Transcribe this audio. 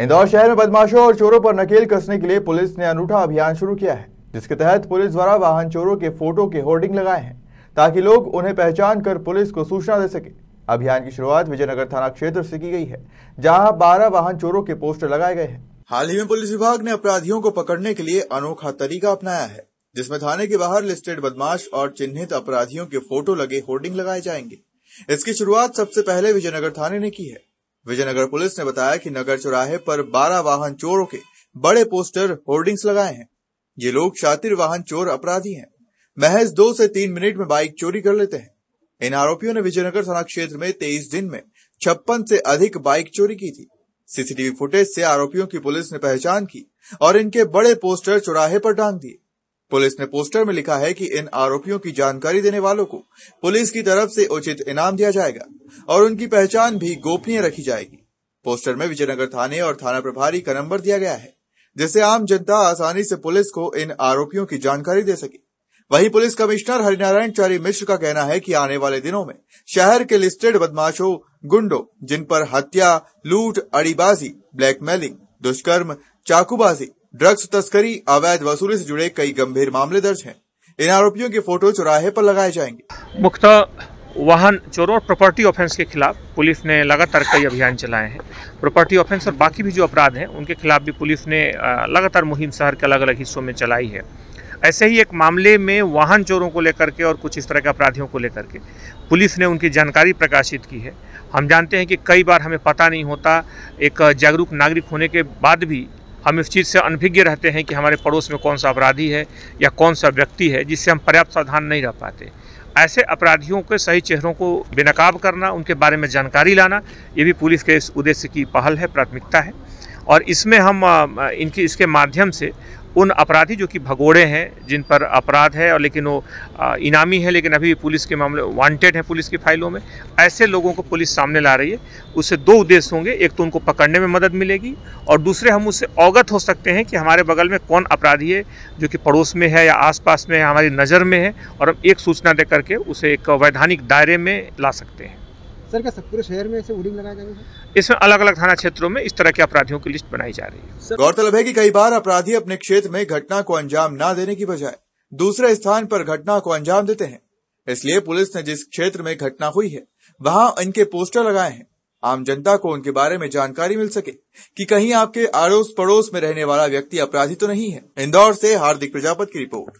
इंदौर शहर में बदमाशों और चोरों पर नकेल कसने के लिए पुलिस ने अनूठा अभियान शुरू किया है जिसके तहत पुलिस द्वारा वाहन चोरों के फोटो के होर्डिंग लगाए हैं ताकि लोग उन्हें पहचान कर पुलिस को सूचना दे सके अभियान की शुरुआत विजयनगर थाना क्षेत्र से की गई है जहां 12 वाहन चोरों के पोस्टर लगाए गए हैं हाल ही में पुलिस विभाग ने अपराधियों को पकड़ने के लिए अनोखा तरीका अपनाया है जिसमें थाने के बाहर लिस्टेड बदमाश और चिन्हित अपराधियों के फोटो लगे होर्डिंग लगाए जाएंगे इसकी शुरुआत सबसे पहले विजयनगर थाने ने की है विजयनगर पुलिस ने बताया कि नगर चौराहे पर 12 वाहन चोरों के बड़े पोस्टर होर्डिंग्स लगाए हैं ये लोग शातिर वाहन चोर अपराधी हैं महज दो से तीन मिनट में बाइक चोरी कर लेते हैं इन आरोपियों ने विजयनगर थाना क्षेत्र में तेईस दिन में छप्पन से अधिक बाइक चोरी की थी सीसीटीवी फुटेज से आरोपियों की पुलिस ने पहचान की और इनके बड़े पोस्टर चौराहे पर टांग दिए पुलिस ने पोस्टर में लिखा है कि इन आरोपियों की जानकारी देने वालों को पुलिस की तरफ से उचित इनाम दिया जाएगा और उनकी पहचान भी गोपनीय रखी जाएगी पोस्टर में विजयनगर थाने और थाना प्रभारी का नंबर दिया गया है जिससे आम जनता आसानी से पुलिस को इन आरोपियों की जानकारी दे सके वहीं पुलिस कमिश्नर हरिनारायण चारी मिश्र का कहना है कि आने वाले दिनों में शहर के लिस्टेड बदमाशों गुंडों जिन पर हत्या लूट अड़ीबाजी ब्लैकमेलिंग दुष्कर्म चाकूबाजी ड्रग्स तस्करी अवैध वसूली से जुड़े कई गंभीर मामले दर्ज हैं इन आरोपियों के फोटो चौराहे पर लगाए जाएंगे मुख्यतः वाहन चोरों और प्रॉपर्टी ऑफेंस के खिलाफ पुलिस ने लगातार कई अभियान चलाए हैं प्रॉपर्टी ऑफेंस और बाकी भी जो अपराध हैं उनके खिलाफ भी पुलिस ने लगातार मुहिम शहर के अलग अलग हिस्सों में चलाई है ऐसे ही एक मामले में वाहन चोरों को लेकर के और कुछ इस तरह के अपराधियों को लेकर के पुलिस ने उनकी जानकारी प्रकाशित की है हम जानते हैं कि कई बार हमें पता नहीं होता एक जागरूक नागरिक होने के बाद भी हम इस चीज़ से अनभिज्ञ रहते हैं कि हमारे पड़ोस में कौन सा अपराधी है या कौन सा व्यक्ति है जिससे हम पर्याप्त सावधान नहीं रह पाते ऐसे अपराधियों के सही चेहरों को बेनकाब करना उनके बारे में जानकारी लाना ये भी पुलिस के इस उद्देश्य की पहल है प्राथमिकता है और इसमें हम इनकी इसके माध्यम से उन अपराधी जो कि भगोड़े हैं जिन पर अपराध है और लेकिन वो इनामी है लेकिन अभी पुलिस के मामले वांटेड हैं पुलिस की फाइलों में ऐसे लोगों को पुलिस सामने ला रही है उससे दो उद्देश्य होंगे एक तो उनको पकड़ने में मदद मिलेगी और दूसरे हम उससे अवगत हो सकते हैं कि हमारे बगल में कौन अपराधी है जो कि पड़ोस में है या आस में है हमारी नज़र में है और हम एक सूचना दे करके उसे एक वैधानिक दायरे में ला सकते हैं सर क्या सतपुरा शहर में ऐसे होर्डिंग लगाए जाएंगे इसमें अलग अलग थाना क्षेत्रों में इस तरह के अपराधियों की लिस्ट बनाई जा रही है गौरतलब है की कई बार अपराधी अपने क्षेत्र में घटना को अंजाम न देने की बजाय दूसरे स्थान पर घटना को अंजाम देते हैं इसलिए पुलिस ने जिस क्षेत्र में घटना हुई है वहां इनके पोस्टर लगाए हैं आम जनता को उनके बारे में जानकारी मिल सके कि कहीं आपके अड़ोस पड़ोस में रहने वाला व्यक्ति अपराधी तो नहीं है इंदौर से हार्दिक प्रजापत की रिपोर्ट